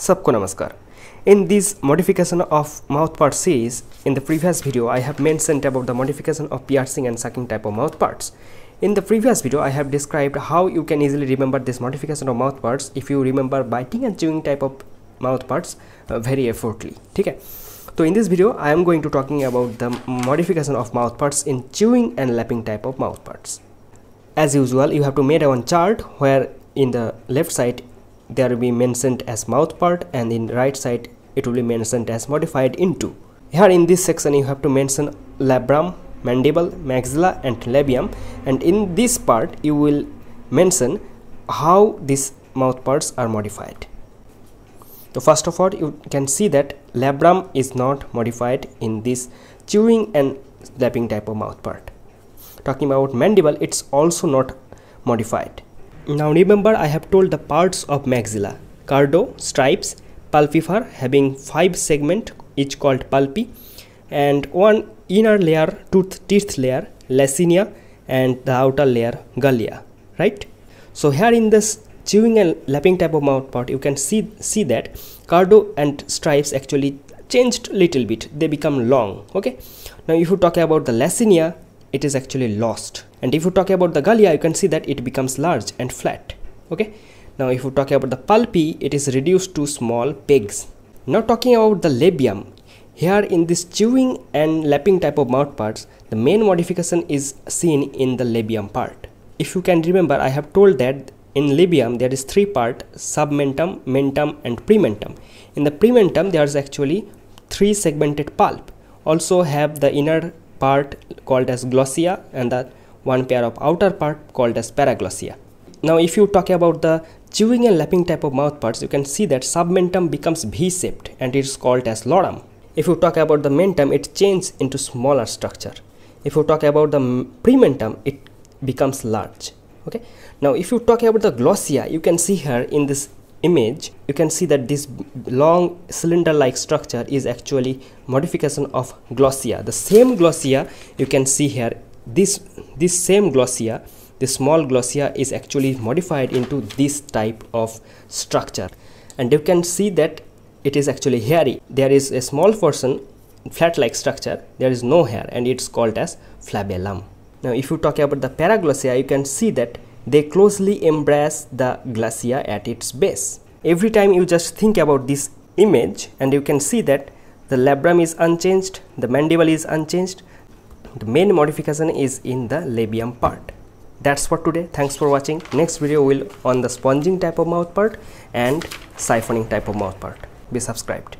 सबको in this modification of mouth part series in the previous video i have mentioned about the modification of piercing and sucking type of mouth parts in the previous video i have described how you can easily remember this modification of mouth parts if you remember biting and chewing type of mouth parts uh, very effortlessly okay so in this video i am going to talking about the modification of mouth parts in chewing and lapping type of mouth parts as usual you have to make one chart where in the left side there will be mentioned as mouth part and in right side it will be mentioned as modified into here in this section you have to mention labrum mandible maxilla and labium and in this part you will mention how these mouth parts are modified so first of all you can see that labrum is not modified in this chewing and lapping type of mouth part talking about mandible it's also not modified now remember I have told the parts of maxilla, cardo, stripes, pulpifera having 5 segment each called pulpy, and one inner layer tooth teeth layer lacinia and the outer layer gallia right so here in this chewing and lapping type of mouthpart you can see see that cardo and stripes actually changed little bit they become long okay now if you talk about the lacinia it is actually lost and if you talk about the gallia you can see that it becomes large and flat okay now if you talk about the palpi it is reduced to small pegs now talking about the labium here in this chewing and lapping type of mouth parts the main modification is seen in the labium part if you can remember i have told that in labium there is three part submentum mentum and prementum in the prementum there is actually three segmented pulp also have the inner part called as glossia and the one pair of outer part called as paraglossia. Now if you talk about the chewing and lapping type of mouth parts, you can see that submentum becomes V-shaped and it is called as lorum. If you talk about the mentum, it changes into smaller structure. If you talk about the prementum, it becomes large. Okay. Now if you talk about the glossia, you can see here in this image you can see that this long cylinder like structure is actually modification of glossia the same glossia you can see here this this same glossia the small glossia is actually modified into this type of structure and you can see that it is actually hairy there is a small portion flat like structure there is no hair and it's called as flabellum now if you talk about the paraglossia you can see that they closely embrace the glacier at its base. Every time you just think about this image and you can see that the labrum is unchanged, the mandible is unchanged. The main modification is in the labium part. That's for today. Thanks for watching. Next video will on the sponging type of mouth part and siphoning type of mouth part. Be subscribed.